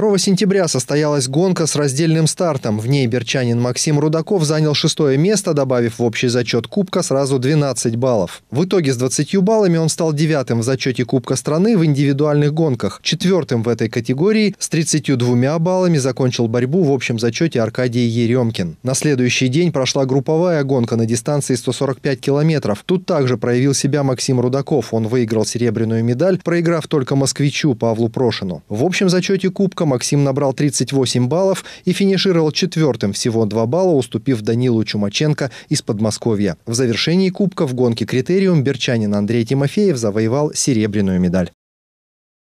2 сентября состоялась гонка с раздельным стартом. В ней берчанин Максим Рудаков занял шестое место, добавив в общий зачет Кубка сразу 12 баллов. В итоге с 20 баллами он стал девятым в зачете Кубка страны в индивидуальных гонках. Четвертым в этой категории с 32 баллами закончил борьбу в общем зачете Аркадий Еремкин. На следующий день прошла групповая гонка на дистанции 145 километров. Тут также проявил себя Максим Рудаков. Он выиграл серебряную медаль, проиграв только москвичу Павлу Прошину. В общем зачете Кубка Максим набрал 38 баллов и финишировал четвертым, всего 2 балла уступив Данилу Чумаченко из Подмосковья. В завершении кубка в гонке «Критериум» берчанин Андрей Тимофеев завоевал серебряную медаль.